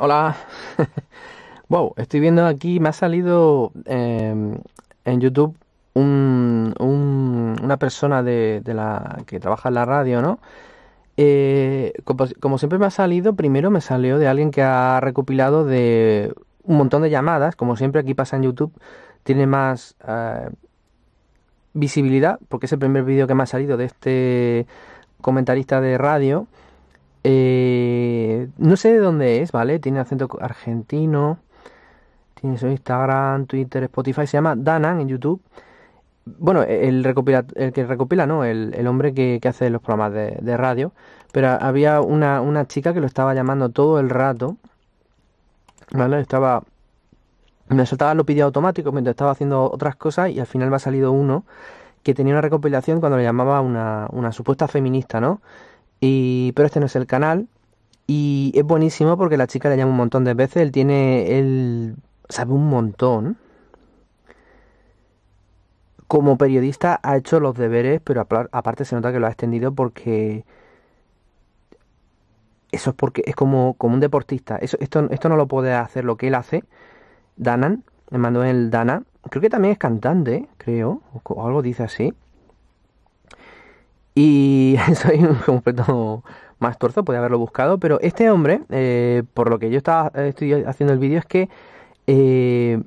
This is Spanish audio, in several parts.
Hola. wow, estoy viendo aquí, me ha salido em, en YouTube un, un, una persona de, la que trabaja en la radio, ¿no? Eh, como, siempre me ha salido, primero me salió de alguien que ha recopilado de un montón de llamadas, como siempre aquí pasa en YouTube, tiene más eh, visibilidad, porque es el primer vídeo que me ha salido de este comentarista de radio. Eh, no sé de dónde es, ¿vale? Tiene acento argentino. Tiene su Instagram, Twitter, Spotify. Se llama Danan en YouTube. Bueno, e-, el, el que recopila, no, el, el hombre que, hace los programas de, radio. Pero había una, una, chica que lo estaba llamando todo el rato. ¿Vale? Estaba. Me soltaba lo pidía automático mientras estaba haciendo otras cosas y al final me ha salido uno que tenía una recopilación cuando le llamaba una, una supuesta feminista, ¿no? Y, pero este no es el canal. Y es buenísimo porque la chica le llama un montón de veces. Él tiene. Él sabe un montón. Como periodista ha hecho los deberes, pero aparte se nota que lo ha extendido porque. Eso es porque es como, como un deportista. Eso, esto, esto no lo puede hacer lo que él hace. Danan, el Dana. Creo que también es cantante, creo. O algo dice así. Y soy un completo más torzo, podía haberlo buscado, pero este hombre, eh, por lo que yo estaba, estoy haciendo el vídeo, es que eh,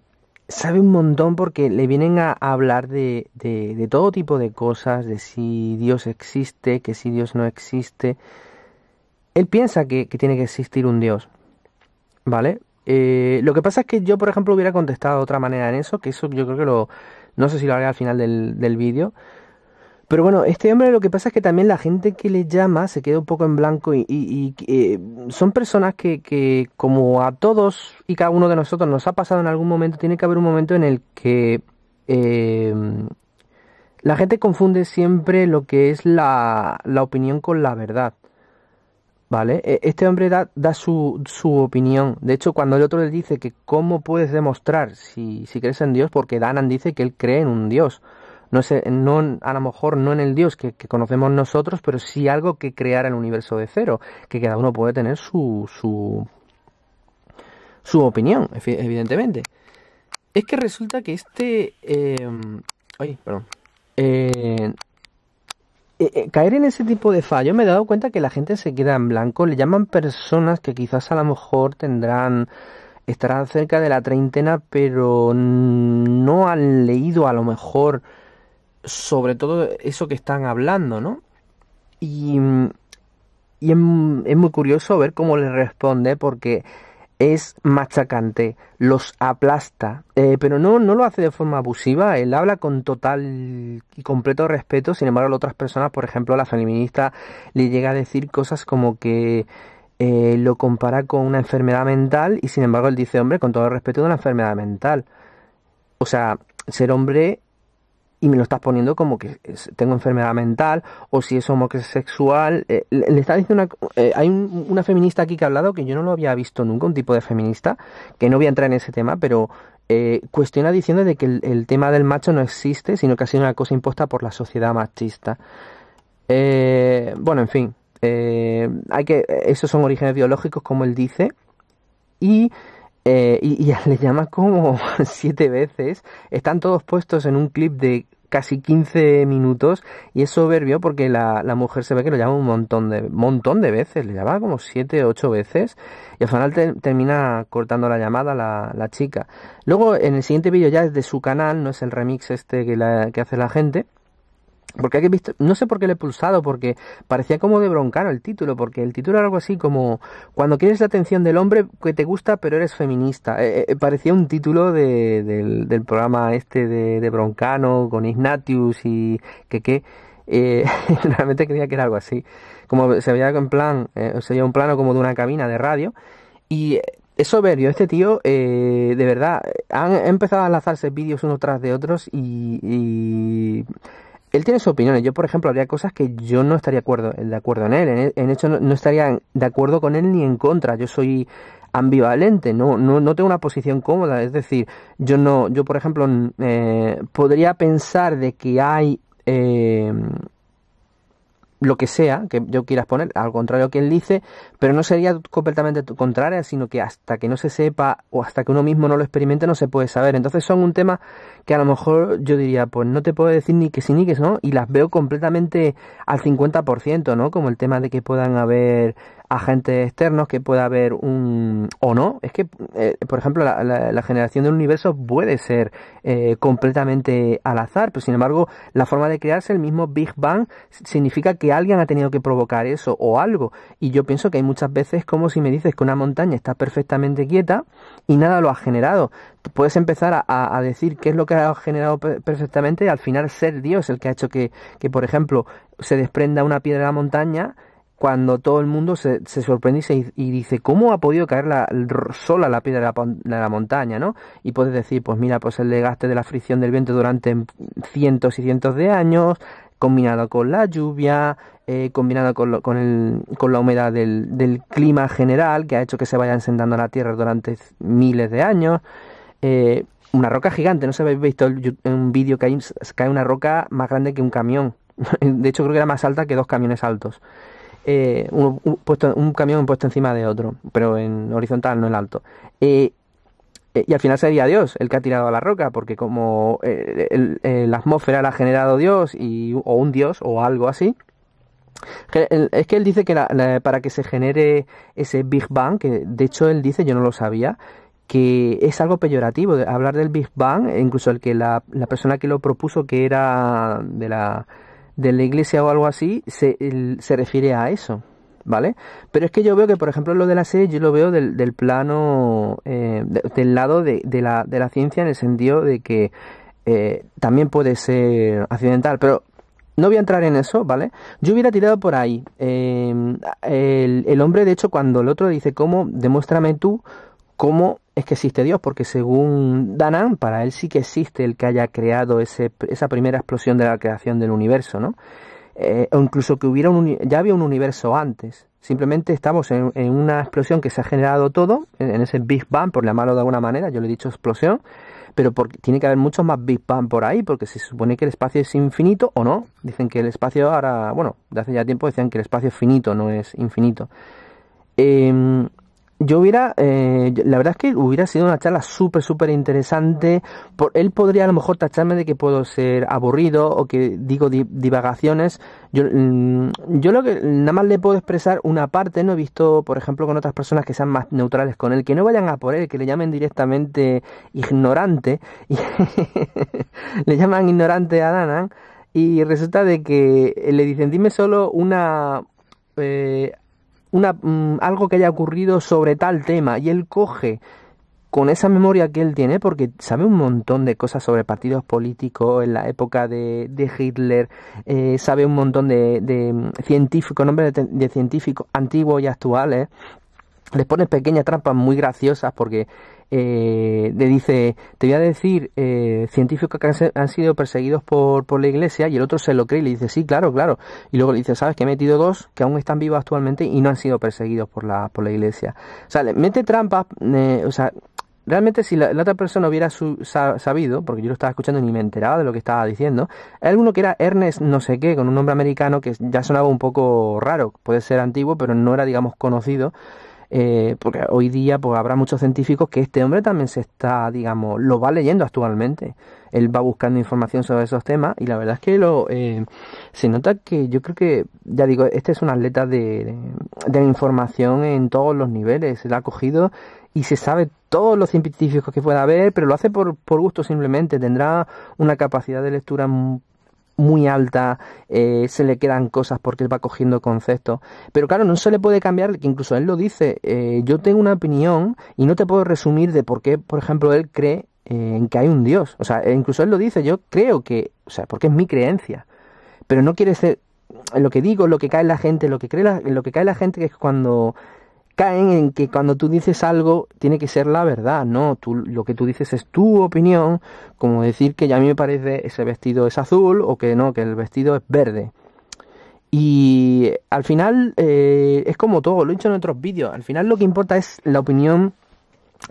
sabe un montón porque le vienen a, hablar de, de, todo tipo de cosas, de si Dios existe, que si Dios no existe. Él piensa que, que tiene que existir un Dios, ¿vale? Eh, lo que pasa es que yo, por ejemplo, hubiera contestado de otra manera en eso, que eso yo creo que lo... No sé si lo haré al final del, del vídeo, pero bueno, este hombre lo que pasa es que también la gente que le llama se queda un poco en blanco y, eh, son personas que, como a todos y cada uno de nosotros nos ha pasado en algún momento, tiene que haber un momento en el que eh, la gente confunde siempre lo que es la, opinión con la verdad. ¿Vale? E, este hombre da, su, su, opinión. De hecho, cuando el otro le dice que cómo puedes demostrar si, si crees en Dios, porque Danan dice que él cree en un Dios no, sé, no a lo mejor no en el Dios que, conocemos nosotros, pero sí algo que creara el universo de cero, que cada uno puede tener su, su, opinión, evidentemente. Es que resulta que este... Eh, ay, perdón. Eh, eh, eh, caer en ese tipo de fallo me he dado cuenta que la gente se queda en blanco, le llaman personas que quizás a lo mejor tendrán estarán cerca de la treintena, pero no han leído a lo mejor sobre todo eso que están hablando, ¿no? Y, y es, muy curioso ver cómo le responde porque es machacante, los aplasta, eh, pero no, no lo hace de forma abusiva, él habla con total y completo respeto, sin embargo, a otras personas, por ejemplo, a la feminista le llega a decir cosas como que eh, lo compara con una enfermedad mental y sin embargo él dice, hombre, con todo el respeto de una enfermedad mental. O sea, ser hombre y me lo estás poniendo como que tengo enfermedad mental o si es homosexual. Eh, le, está diciendo eh, hay una feminista aquí que ha hablado que yo no lo había visto nunca, un tipo de feminista, que no voy a entrar en ese tema, pero eh, cuestiona diciendo de que el, tema del macho no existe, sino que ha sido una cosa impuesta por la sociedad machista. bueno, en fin, hay que esos son orígenes biológicos, como él dice, y, y, le llama como siete veces. Están todos puestos en un clip de casi 15 minutos y es soberbio porque la, mujer se ve que lo llama un montón de, montón de veces, le llamaba como 7, 8 veces y al final termina cortando la llamada la, chica. Luego en el siguiente vídeo ya es de su canal, no es el remix este que, la, que hace la gente. Porque he visto, no sé por qué le he pulsado, porque parecía como de broncano el título, porque el título era algo así como Cuando quieres la atención del hombre que te gusta pero eres feminista. Eh, eh, parecía un título del, programa este de, broncano con Ignatius y que qué eh, realmente creía que era algo así. Como se veía en plan, O sea, un plano como de una cabina de radio. Y es soberbio este tío, de verdad. Han empezado a lanzarse vídeos unos tras de otros y él tiene sus opiniones. Yo, por ejemplo, habría cosas que yo no estaría de acuerdo en él. En, e, hecho, no, estaría de acuerdo con él ni en contra. Yo soy ambivalente, no, no, no tengo una posición cómoda. Es decir, yo no, yo por ejemplo, eh, podría pensar de que hay eh, lo que sea que yo quieras poner, al contrario que él dice, pero no sería completamente contraria, sino que hasta que no se sepa o hasta que uno mismo no lo experimente no se puede saber. Entonces son un tema que a lo mejor yo diría, pues no te puedo decir ni que sí ni que no, y las veo completamente al 50%, ¿no? Como el tema de que puedan haber agentes externos que pueda haber un o no es que eh, por ejemplo la, la, generación del universo puede ser eh, completamente al azar pero sin embargo la forma de crearse el mismo Big Bang significa que alguien ha tenido que provocar eso o algo y yo pienso que hay muchas veces como si me dices que una montaña está perfectamente quieta y nada lo ha generado puedes empezar a, decir qué es lo que ha generado perfectamente y al final ser Dios el que ha hecho que, que por ejemplo se desprenda una piedra de la montaña cuando todo el mundo se, se sorprende y, dice, ¿cómo ha podido caer la, sola la piedra de la, montaña? ¿no? Y puedes decir, pues mira, pues el desgaste de la fricción del viento durante cientos y cientos de años, combinado con la lluvia, eh, combinado con, la humedad del, del, clima general, que ha hecho que se vaya sentando la Tierra durante miles de años. Eh, una roca gigante, no sé si habéis visto un vídeo que hay, cae una roca más grande que un camión. De hecho, creo que era más alta que dos camiones altos. Eh, un, camión puesto encima de otro, pero en horizontal, no en alto. Eh, y al final sería Dios el que ha tirado a la roca, porque como eh, la atmósfera la ha generado Dios y, o un Dios o algo así. Es que él dice que para que se genere ese Big Bang, que de hecho él dice, yo no lo sabía, que es algo peyorativo hablar del Big Bang, e incluso el que la persona que lo propuso, que era de la de la iglesia o algo así, se, refiere a eso. ¿vale? Pero es que yo veo que, por ejemplo, lo de la serie yo lo veo del, del plano, eh, del lado de, de, la, de, la, ciencia en el sentido de que eh, también puede ser accidental, pero no voy a entrar en eso, ¿vale? Yo hubiera tirado por ahí. Eh, el, el, hombre, de hecho, cuando el otro dice, ¿cómo? Demuéstrame tú cómo es que existe Dios, porque según Danan, para él sí que existe el que haya creado esa primera explosión de la creación del universo, ¿no? Eh, o incluso que hubiera un, ya había un universo antes. Simplemente estamos en, una explosión que se ha generado todo, en, ese Big Bang, por llamarlo de alguna manera, yo le he dicho explosión, pero tiene que haber muchos más Big Bang por ahí, porque se supone que el espacio es infinito o no. Dicen que el espacio ahora, bueno, de hace ya tiempo decían que el espacio es finito, no es infinito. Em, yo hubiera, eh, la verdad es que hubiera sido una charla súper, súper interesante. Por, él podría a lo mejor tacharme de que puedo ser aburrido o que digo divagaciones. Yo, mm, yo lo que nada más le puedo expresar una parte, no he visto, por ejemplo, con otras personas que sean más neutrales con él, que no vayan a por él, que le llamen directamente ignorante, le llaman ignorante a Danan, ¿eh? y resulta de que le dicen, dime solo una, eh, una, mm, algo que haya ocurrido sobre tal tema y él coge con esa memoria que él tiene, porque sabe un montón de cosas sobre partidos políticos en la época de, de Hitler, eh, sabe un montón de, de mm, científicos, nombres de, de científicos antiguos y actuales, les pone pequeñas trampas muy graciosas porque eh, le dice, te voy a decir eh, científicos que han, sido perseguidos por, por la iglesia y el otro se lo cree y le dice, sí, claro, claro. Y luego le dice, sabes que he metido dos que aún están vivos actualmente y no han sido perseguidos por la, por la iglesia. O sea, le mete trampa eh, o sea, realmente si la, otra persona hubiera sabido, porque yo lo estaba escuchando y ni me enteraba de lo que estaba diciendo, hay alguno que era Ernest no sé qué, con un nombre americano que ya sonaba un poco raro, puede ser antiguo, pero no era, digamos, conocido. Eh, porque hoy día pues, habrá muchos científicos que este hombre también se está, digamos, lo va leyendo actualmente. Él va buscando información sobre esos temas y la verdad es que lo eh, se nota que yo creo que, ya digo, este es un atleta de, información en todos los niveles. Él ha cogido y se sabe todos los científicos que pueda haber, pero lo hace por, por gusto simplemente. Tendrá una capacidad de lectura muy alta, eh, se le quedan cosas porque él va cogiendo conceptos. Pero claro, no se le puede cambiar, que incluso él lo dice, eh, yo tengo una opinión y no te puedo resumir de por qué, por ejemplo, él cree eh, en que hay un Dios. O sea, e incluso él lo dice, yo creo que, o sea, porque es mi creencia. Pero no quiere ser, lo que digo, lo que cae en la gente, lo que cree lo que cae la gente que es cuando caen en que cuando tú dices algo tiene que ser la verdad, no, tú, lo que tú dices es tu opinión, como decir que ya a mí me parece ese vestido es azul o que no, que el vestido es verde. Y al final eh, es como todo, lo he dicho en otros vídeos, al final lo que importa es la opinión,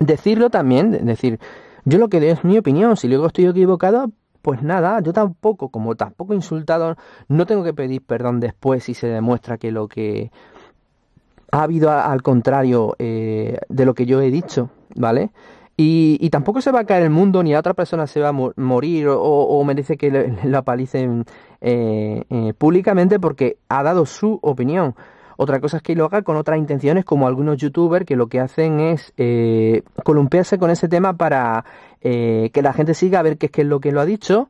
decirlo también, decir, yo lo que doy es mi opinión, si luego estoy equivocado, pues nada, yo tampoco, como tampoco insultado, no tengo que pedir perdón después si se demuestra que lo que ha habido al contrario eh, de lo que yo he dicho, ¿vale? Y, y, tampoco se va a caer el mundo, ni a otra persona se va a morir o, o, merece que la palicen eh, eh, públicamente porque ha dado su opinión. Otra cosa es que lo haga con otras intenciones, como algunos youtubers que lo que hacen es eh, columpiarse con ese tema para que la gente siga a ver qué es, qué es lo que lo ha dicho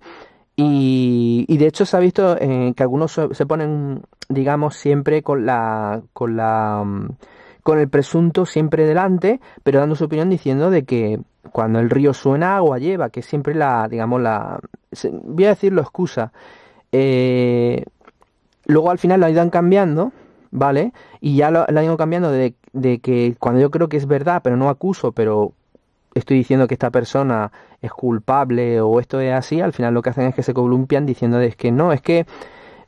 y, de hecho se ha visto eh, que algunos se ponen, digamos, siempre con la, con la, mm, con el presunto siempre delante, pero dando su opinión diciendo de que cuando el río suena agua lleva, que siempre la, digamos, la, voy a decirlo excusa. Eh, luego al final lo han ido cambiando, ¿vale? Y ya lo han ido cambiando de que cuando yo creo que es verdad, pero no acuso, pero estoy diciendo que esta persona es culpable o esto es así, al final lo que hacen es que se columpian diciendo es que no, es que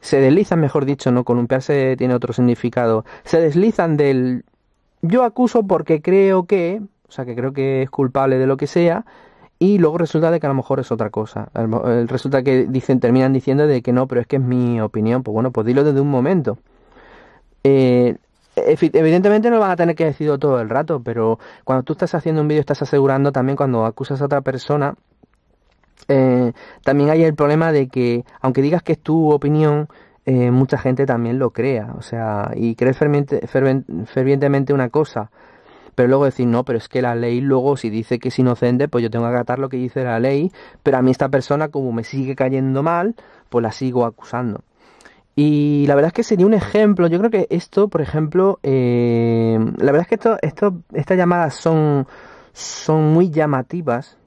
se deslizan, mejor dicho, no columpiarse tiene otro significado, se deslizan del yo acuso porque creo que, o sea, que creo que es culpable de lo que sea, y luego resulta de que a lo mejor es otra cosa. Eh, resulta que dicen, terminan diciendo de que no, pero es que es mi opinión. Pues bueno, pues dilo desde un momento. Eh, evidentemente no vas a tener que decirlo todo el rato, pero cuando tú estás haciendo un vídeo estás asegurando también cuando acusas a otra persona, eh, también hay el problema de que aunque digas que es tu opinión, eh, mucha gente también lo crea, o sea, y crees fervientemente una cosa. Pero luego decir, no, pero es que la ley luego si dice que es inocente, pues yo tengo que acatar lo que dice la ley, pero a mí esta persona como me sigue cayendo mal, pues la sigo acusando. Y la verdad es que sería un ejemplo. Yo creo que esto, por ejemplo, eh, la verdad es que esto, esto, estas llamadas son, son muy llamativas.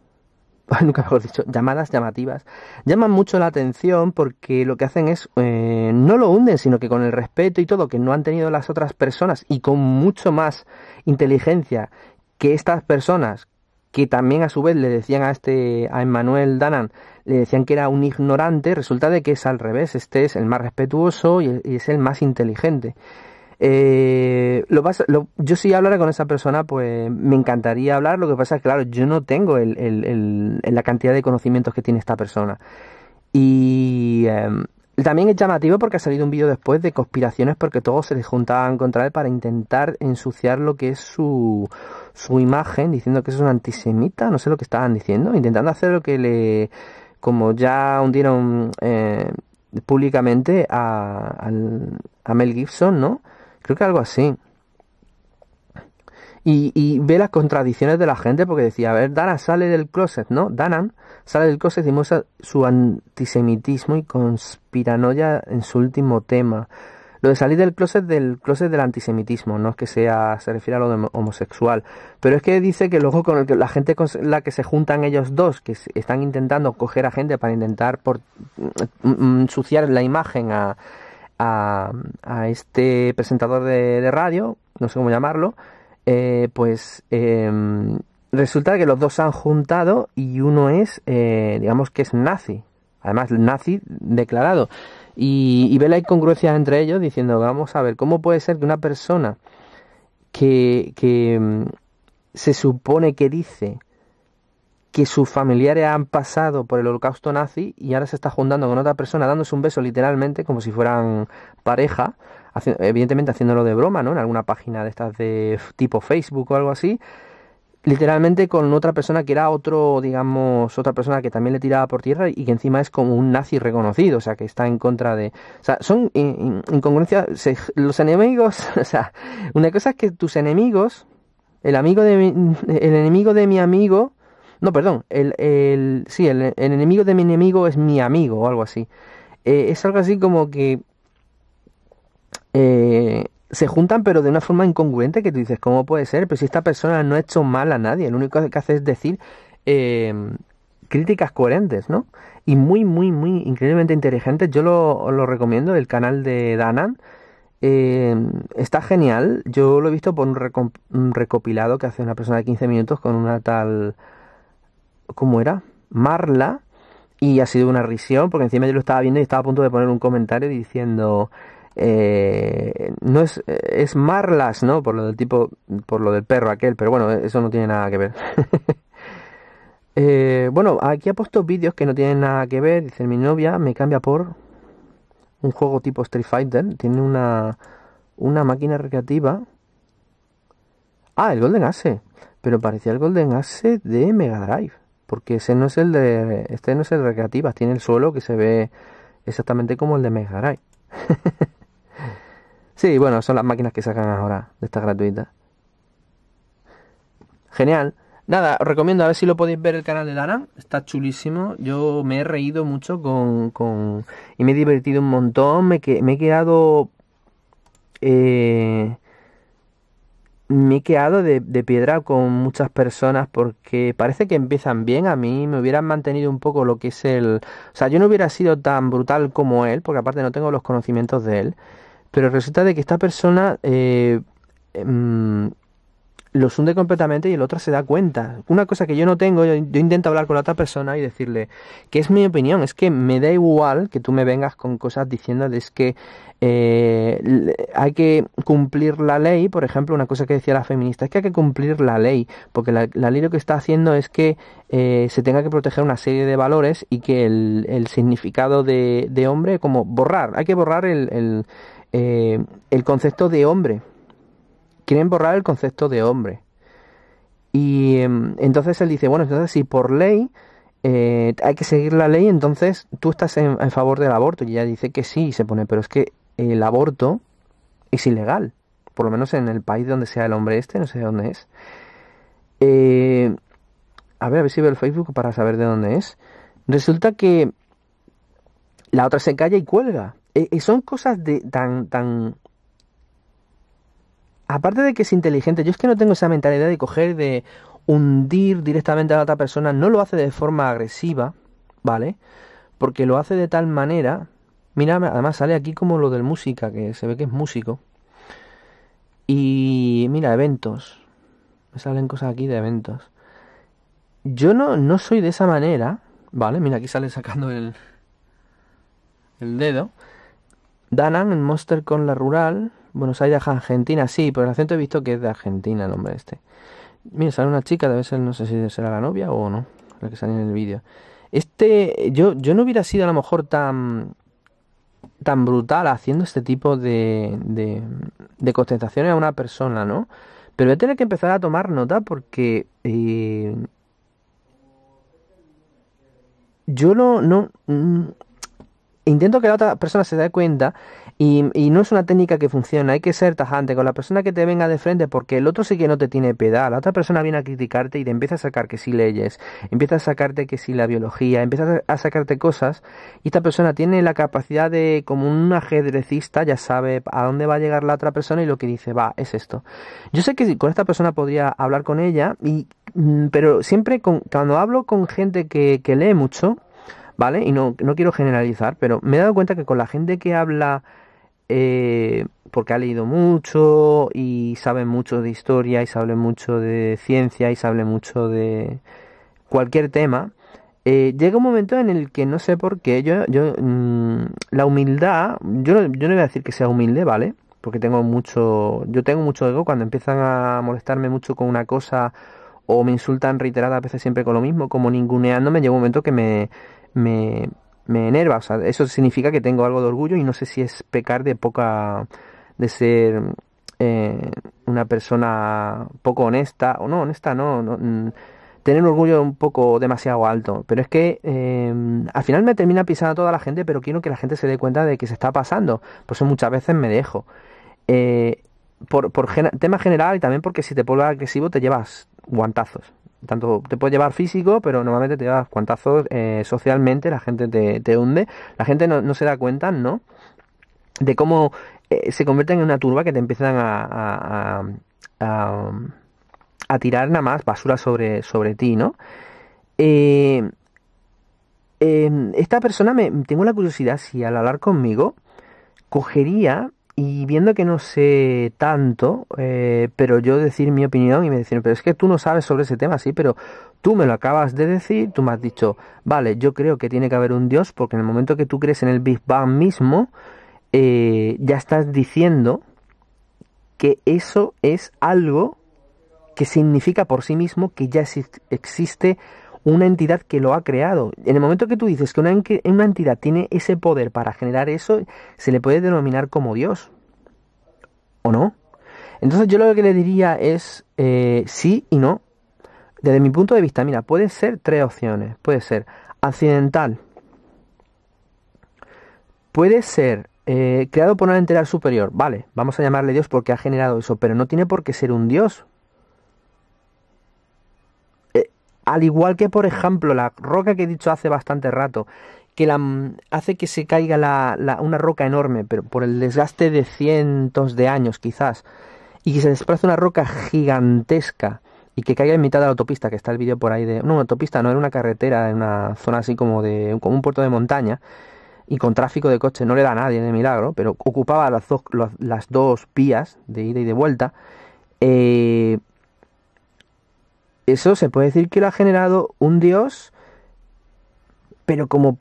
Nunca mejor dicho, llamadas llamativas. Llaman mucho la atención porque lo que hacen es, eh, no lo hunden, sino que con el respeto y todo que no han tenido las otras personas y con mucho más inteligencia que estas personas, que también a su vez le decían a este, a Emmanuel Danan, le decían que era un ignorante, resulta de que es al revés, este es el más respetuoso y es el más inteligente. Eh, lo pasa, lo, yo si hablara con esa persona, pues me encantaría hablar, lo que pasa es que, claro, yo no tengo el, el, el, la cantidad de conocimientos que tiene esta persona. Y em, también es llamativo porque ha salido un vídeo después de conspiraciones porque todos se les juntaban contra él para intentar ensuciar lo que es su, su imagen, diciendo que es un antisemita, no sé lo que estaban diciendo, intentando hacer lo que le como ya hundieron eh, públicamente a, a, Mel Gibson, ¿no? Creo que algo así. Y, y, ve las contradicciones de la gente porque decía, a ver, Dana sale del closet, ¿no? Dana sale del closet y muestra su antisemitismo y conspiranoia en su último tema. Lo de salir del closet del closet del antisemitismo, no es que sea se refiere a lo homosexual, pero es que dice que luego con la gente con la que se juntan ellos dos, que están intentando coger a gente para intentar por mm, mm, mm, ensuciar la imagen a, este presentador de, radio, no sé cómo llamarlo, eh, pues em, resulta que los dos se han juntado y uno es, eh, digamos que es nazi, además nazi declarado. Y, y ve la incongruencia entre ellos diciendo, vamos a ver, ¿cómo puede ser que una persona que, que mm, se supone que dice que sus familiares han pasado por el holocausto nazi y ahora se está juntando con otra persona dándose un beso literalmente como si fueran pareja, evidentemente haciéndolo de broma, ¿no? En alguna página de estas de tipo Facebook o algo así, literalmente con otra persona que era otro, digamos, otra persona que también le tiraba por tierra y que encima es como un nazi reconocido, o sea, que está en contra de... O sea, son incongruencias... Los enemigos, o sea, una cosa es que tus enemigos, el amigo de mi, el enemigo de mi amigo, no, perdón, el, el sí, el, enemigo de mi enemigo es mi amigo o algo así. Eh, es algo así como que se juntan pero de una forma incongruente que tú dices, ¿cómo puede ser? Pero si esta persona no ha hecho mal a nadie, lo único que hace es decir eh, críticas coherentes, ¿no? Y muy, muy, muy increíblemente inteligentes. Yo lo, lo recomiendo, el canal de Danan. Eh, está genial. Yo lo he visto por un, un, recopilado que hace una persona de 15 minutos con una tal... ¿Cómo era? Marla. Y ha sido una risión, porque encima yo lo estaba viendo y estaba a punto de poner un comentario diciendo... Eh, no es, es Marlas, ¿no? Por lo del tipo, por lo del perro aquel, pero bueno, eso no tiene nada que ver. Eh, bueno, aquí ha puesto vídeos que no tienen nada que ver, dice mi novia, me cambia por un juego tipo Street Fighter, tiene una, una máquina recreativa. Ah, el Golden Ace, pero parecía el Golden Ace de Mega Drive, porque ese no es el de, este no es el recreativa tiene el suelo que se ve exactamente como el de Mega Drive. Sí, bueno, son las máquinas que sacan ahora de estas gratuitas. Genial. Nada, os recomiendo a ver si lo podéis ver el canal de Danan. Está chulísimo. Yo me he reído mucho con. con... Y me he divertido un montón. Me, me he quedado. Eh, me he quedado de, de piedra con muchas personas porque parece que empiezan bien. A mí me hubieran mantenido un poco lo que es el. O sea, yo no hubiera sido tan brutal como él, porque aparte no tengo los conocimientos de él pero resulta de que esta persona eh, em, los hunde completamente y el otro se da cuenta. Una cosa que yo no tengo, yo, intento hablar con la otra persona y decirle que es mi opinión, es que me da igual que tú me vengas con cosas diciéndoles que eh, hay que cumplir la ley, por ejemplo, una cosa que decía la feminista, es que hay que cumplir la ley, porque la, ley lo que está haciendo es que eh, se tenga que proteger una serie de valores y que el, significado de, de, hombre, como borrar, hay que borrar el eh, el concepto de hombre. Quieren borrar el concepto de hombre. Y em, entonces él dice, bueno, entonces si por ley eh, hay que seguir la ley, entonces tú estás en, favor del aborto. Y ella dice que sí, y se pone, pero es que el aborto es ilegal. Por lo menos en el país donde sea el hombre este, no sé dónde es. Eh, a ver, a ver si veo el Facebook para saber de dónde es. Resulta que la otra se calla y cuelga. Eh, son cosas de tan, tan. Aparte de que es inteligente, yo es que no tengo esa mentalidad de coger, de hundir directamente a la otra persona. No lo hace de forma agresiva, ¿vale? Porque lo hace de tal manera. Mira, además sale aquí como lo del música, que se ve que es músico. Y mira, eventos. Me salen cosas aquí de eventos. Yo no, no soy de esa manera, ¿vale? Mira, aquí sale sacando el, el dedo. Danan en Monster con la rural. Buenos Aires, Argentina, sí, por el acento he visto que es de Argentina el hombre este. Mira, sale una chica, debe ser, no sé si será la novia o no, la que sale en el vídeo. Este, yo, yo no hubiera sido a lo mejor tan, tan brutal haciendo este tipo de, de, de contestaciones a una persona, ¿no? Pero voy a tener que empezar a tomar nota porque eh, yo no, no, intento que la otra persona se dé cuenta y, no es una técnica que funciona, hay que ser tajante con la persona que te venga de frente porque el otro sí que no te tiene piedad, la otra persona viene a criticarte y te empieza a sacar que si leyes, empieza a sacarte que si la biología, empieza a sacarte cosas y esta persona tiene la capacidad de como un ajedrecista ya sabe a dónde va a llegar la otra persona y lo que dice, va, es esto. Yo sé que con esta persona podría hablar con ella y mm, pero siempre con, cuando hablo con gente que, que lee mucho ¿vale? Y no, no quiero generalizar, pero me he dado cuenta que con la gente que habla eh, porque ha leído mucho y sabe mucho de historia y sabe mucho de ciencia y sabe mucho de cualquier tema, eh, llega un momento en el que no sé por qué, yo, yo mm, la humildad, yo, yo no voy a decir que sea humilde, ¿vale? Porque tengo mucho, yo tengo mucho ego, cuando empiezan a molestarme mucho con una cosa o me insultan a veces siempre con lo mismo, como ninguneándome, llega un momento que me, me, me enerva. O sea, eso significa que tengo algo de orgullo y no sé si es pecar de poca. de ser eh, una persona poco honesta, o no, honesta no, mm, tener un orgullo un poco demasiado alto. Pero es que em, al final me termina pisando a toda la gente, pero quiero que la gente se dé cuenta de que se está pasando. Por eso muchas veces me dejo. Eh, por, por tema general y también porque si te vuelves agresivo te llevas guantazos tanto te puede llevar físico, pero normalmente te llevas cuantazos eh, socialmente, la gente te, hunde, la gente no, se da cuenta, ¿no? De cómo eh, se convierten en una turba que te empiezan a, a, tirar nada más basura sobre, sobre ti, ¿no? Eh, em, esta persona me tengo la curiosidad si al hablar conmigo cogería y viendo que no sé tanto, eh, pero yo decir mi opinión y me decían, pero es que tú no sabes sobre ese tema, sí, pero tú me lo acabas de decir, tú me has dicho, vale, yo creo que tiene que haber un Dios, porque en el momento que tú crees en el Big Bang mismo, eh, ya estás diciendo que eso es algo que significa por sí mismo que ya existe una entidad que lo ha creado. En el momento que tú dices que una, entidad tiene ese poder para generar eso, se le puede denominar como Dios. ¿O no? Entonces yo lo que le diría es eh, sí y no. Desde mi punto de vista, mira, puede ser tres opciones. Puede ser accidental. Puede ser eh, creado por una entidad superior. Vale, vamos a llamarle Dios porque ha generado eso, pero no tiene por qué ser un Dios. Al igual que, por ejemplo, la roca que he dicho hace bastante rato, que la, mm, hace que se caiga la, una roca enorme, pero por el desgaste de cientos de años quizás, y que se desplaza una roca gigantesca y que caiga en mitad de la autopista, que está el vídeo por ahí de... No, una autopista, no, era una carretera, en una zona así como de como un puerto de montaña, y con tráfico de coche, no le da a nadie de milagro, pero ocupaba las dos, las dos vías de ida y de vuelta. Eh, eso se puede decir que lo ha generado un dios, pero como,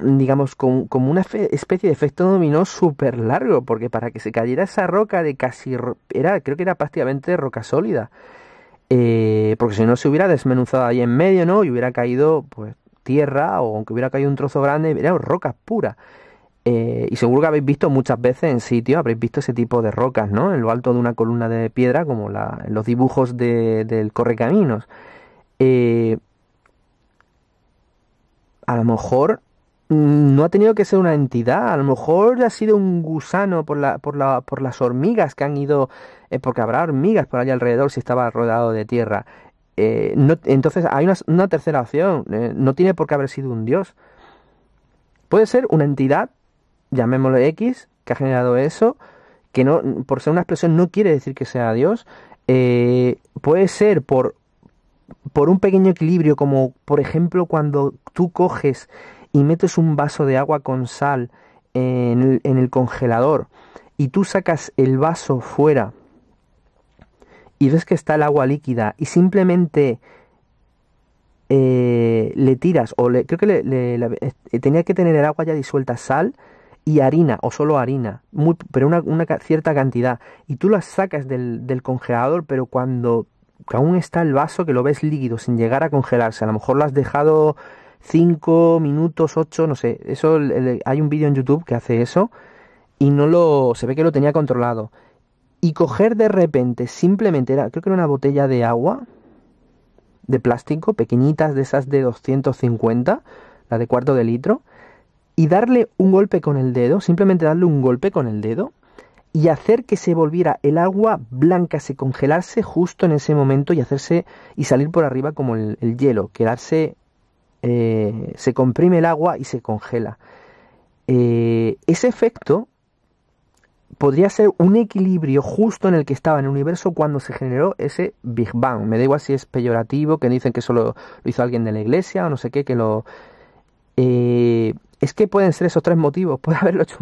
digamos, con una especie de efecto dominó súper largo, porque para que se cayera esa roca de casi, era, creo que era prácticamente roca sólida, eh, porque si no se hubiera desmenuzado ahí en medio, ¿no? Y hubiera caído, pues, tierra, o aunque hubiera caído un trozo grande, era roca pura. Eh, y seguro que habéis visto muchas veces en sitio, habréis visto ese tipo de rocas, ¿no? En lo alto de una columna de piedra, como los dibujos del correcaminos. Eh, a lo mejor no ha tenido que ser una entidad, a lo mejor ha sido un gusano por, por, las hormigas que han ido, eh, porque habrá hormigas por allá alrededor si estaba rodeado de tierra. entonces hay una, tercera opción, no tiene por qué haber sido un dios. Puede ser una entidad llamémoslo X, que ha generado eso, que no, por ser una expresión no quiere decir que sea Dios, eh, puede ser por, por un pequeño equilibrio, como por ejemplo cuando tú coges y metes un vaso de agua con sal en el, congelador y tú sacas el vaso fuera y ves que está el agua líquida y simplemente eh, le tiras, o creo que eh, tenía que tener el agua ya disuelta sal, y harina o solo harina, muy, pero una, cierta cantidad, y tú las sacas del, congelador, pero cuando aún está el vaso que lo ves líquido sin llegar a congelarse, a lo mejor lo has dejado 5 minutos, 8, no sé, eso hay un vídeo en YouTube que hace eso y no lo se ve que lo tenía controlado. Y coger de repente simplemente era, creo que era una botella de agua de plástico, pequeñitas de esas de 250, la de cuarto de litro, y darle un golpe con el dedo, simplemente darle un golpe con el dedo y hacer que se volviera el agua blanca, se congelarse justo en ese momento y hacerse y salir por arriba como el, hielo, quedarse, eh, se comprime el agua y se congela. Eh, ese efecto podría ser un equilibrio justo en el que estaba en el universo cuando se generó ese Big Bang. Me da igual si es peyorativo, que dicen que solo lo hizo alguien de la iglesia o no sé qué, que lo... Eh, es que pueden ser esos tres motivos. Puede haberlo hecho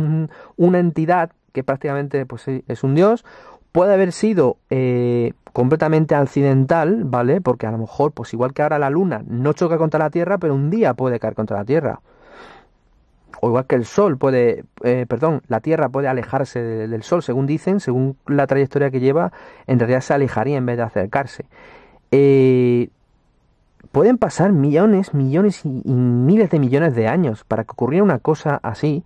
una entidad que prácticamente pues, es un dios, puede haber sido eh, completamente accidental, ¿vale? Porque a lo mejor, pues igual que ahora la luna no choca contra la Tierra, pero un día puede caer contra la Tierra. O igual que el Sol puede, eh, perdón, la Tierra puede alejarse del Sol, según dicen, según la trayectoria que lleva, en realidad se alejaría en vez de acercarse. Eh, pueden pasar millones, millones y, miles de millones de años para que ocurriera una cosa así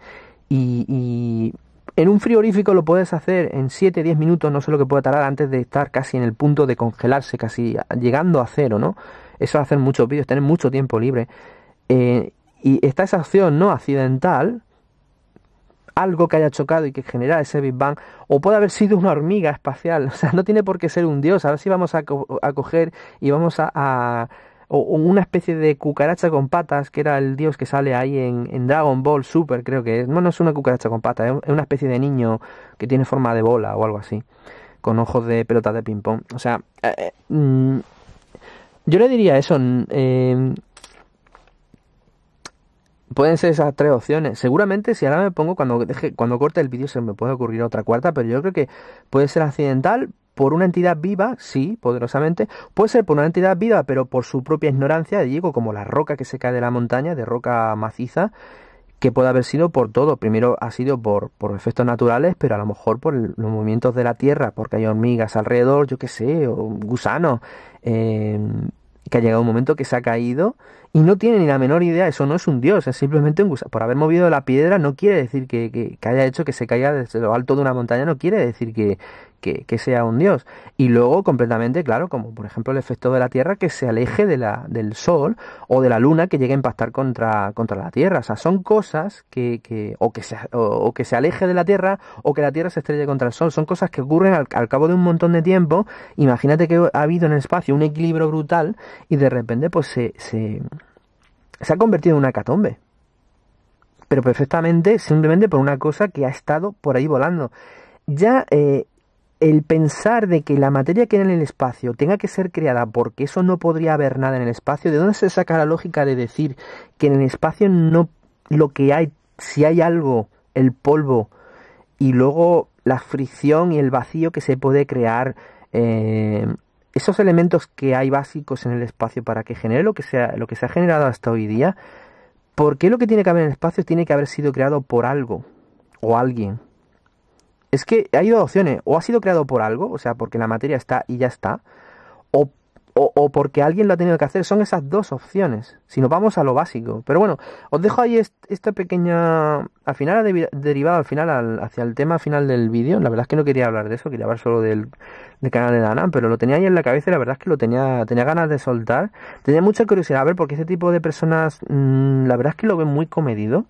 y, en un frigorífico lo puedes hacer en 7, 10 minutos, no sé lo que pueda tardar antes de estar casi en el punto de congelarse, casi llegando a cero, ¿no? Eso es hacer muchos vídeos, tener mucho tiempo libre. Eh, y está esa acción no accidental, algo que haya chocado y que genera ese Big Bang, o puede haber sido una hormiga espacial, o sea, no tiene por qué ser un dios, a ver si vamos a, coger y vamos a o una especie de cucaracha con patas, que era el dios que sale ahí en, Dragon Ball Super, creo que es. No, no es una cucaracha con patas, es una especie de niño que tiene forma de bola o algo así, con ojos de pelota de ping-pong. O sea, eh, eh, mm, yo le diría eso. Eh, pueden ser esas tres opciones. Seguramente si ahora me pongo, cuando, cuando corte el vídeo se me puede ocurrir otra cuarta, pero yo creo que puede ser accidental, por una entidad viva, sí, poderosamente, puede ser por una entidad viva, pero por su propia ignorancia, digo, como la roca que se cae de la montaña, de roca maciza, que puede haber sido por todo. Primero ha sido por, por efectos naturales, pero a lo mejor por los movimientos de la tierra, porque hay hormigas alrededor, yo qué sé, o gusanos, eh, que ha llegado un momento que se ha caído y no tiene ni la menor idea, eso no es un dios, es simplemente un gusano. Por haber movido la piedra no quiere decir que, que, haya hecho que se caiga desde lo alto de una montaña, no quiere decir que, sea un dios. Y luego, completamente, claro, como por ejemplo el efecto de la Tierra que se aleje de la, del Sol o de la Luna que llegue a impactar contra, contra la Tierra. O sea, son cosas que, que, o, que se, o, que se aleje de la Tierra o que la Tierra se estrelle contra el Sol. Son cosas que ocurren al, al, cabo de un montón de tiempo. Imagínate que ha habido en el espacio un equilibrio brutal y de repente pues se, se, se ha convertido en una catombe pero perfectamente simplemente por una cosa que ha estado por ahí volando. Ya eh, el pensar de que la materia que era en el espacio tenga que ser creada porque eso no podría haber nada en el espacio, ¿de dónde se saca la lógica de decir que en el espacio no lo que hay, si hay algo, el polvo y luego la fricción y el vacío que se puede crear eh, esos elementos que hay básicos en el espacio para que genere lo que, sea, lo que se ha generado hasta hoy día, ¿por qué lo que tiene que haber en el espacio tiene que haber sido creado por algo o alguien? Es que hay dos opciones, o ha sido creado por algo, o sea, porque la materia está y ya está, o o, o, porque alguien lo ha tenido que hacer. Son esas dos opciones. Si nos vamos a lo básico. Pero bueno, os dejo ahí esta pequeña. Al final ha derivado al final hacia el tema final del vídeo. La verdad es que no quería hablar de eso, quería hablar solo del, canal de Danan, pero lo tenía ahí en la cabeza y la verdad es que lo tenía, tenía ganas de soltar. Tenía mucha curiosidad, a ver, porque ese tipo de personas, mm, la verdad es que lo ven muy comedido.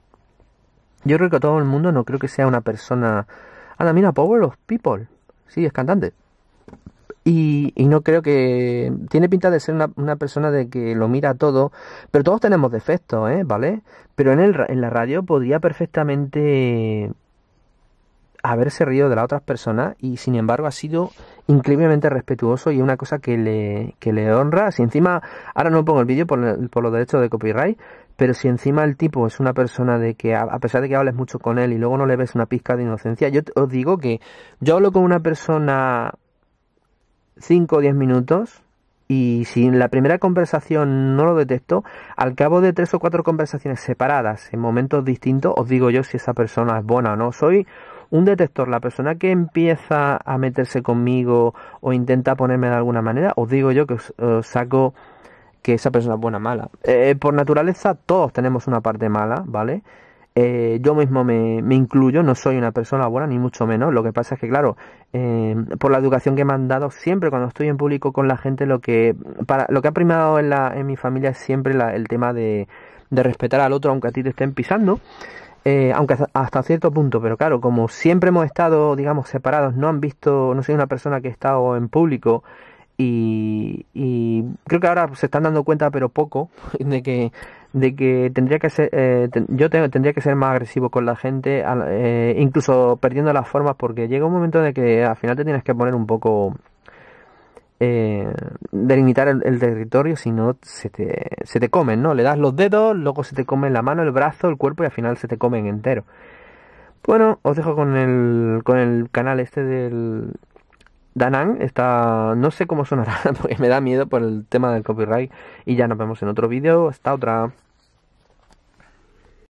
Yo creo que todo el mundo no creo que sea una persona. Ana, mira, Power los People. Sí, es cantante. Y, y, no creo que... Tiene pinta de ser una, persona de que lo mira todo, pero todos tenemos defectos, ¿eh? ¿Vale? Pero en, el, en la radio podría perfectamente haberse rido de las otras personas y sin embargo ha sido increíblemente respetuoso y una cosa que le, que le honra. Si encima, ahora no pongo el vídeo por, por los derechos de copyright, pero si encima el tipo es una persona de que a pesar de que hables mucho con él y luego no le ves una pizca de inocencia, yo os digo que yo hablo con una persona 5 o 10 minutos y si en la primera conversación no lo detecto, al cabo de tres o cuatro conversaciones separadas en momentos distintos, os digo yo si esa persona es buena o no. Soy un detector, la persona que empieza a meterse conmigo o intenta ponerme de alguna manera, os digo yo que saco que esa persona es buena o mala. Eh, por naturaleza todos tenemos una parte mala, ¿vale? Eh, yo mismo me, me, incluyo, no soy una persona buena, ni mucho menos. Lo que pasa es que, claro, eh, por la educación que me han dado, siempre cuando estoy en público con la gente, lo que, para, lo que ha primado en, la, en mi familia es siempre la, el tema de, de respetar al otro, aunque a ti te estén pisando. Eh, aunque hasta cierto punto, pero claro, como siempre hemos estado, digamos, separados, no han visto, no soy una persona que he estado en público y, y creo que ahora se están dando cuenta, pero poco, de que de que tendría que ser eh, yo tendría que ser más agresivo con la gente eh, incluso perdiendo las formas porque llega un momento de que al final te tienes que poner un poco eh, delimitar el, territorio si no se te, se te comen no le das los dedos luego se te comen la mano el brazo el cuerpo y al final se te comen entero bueno os dejo con el con el canal este del Danang está. No sé cómo sonará, porque me da miedo por el tema del copyright. Y ya nos vemos en otro vídeo. Hasta otra.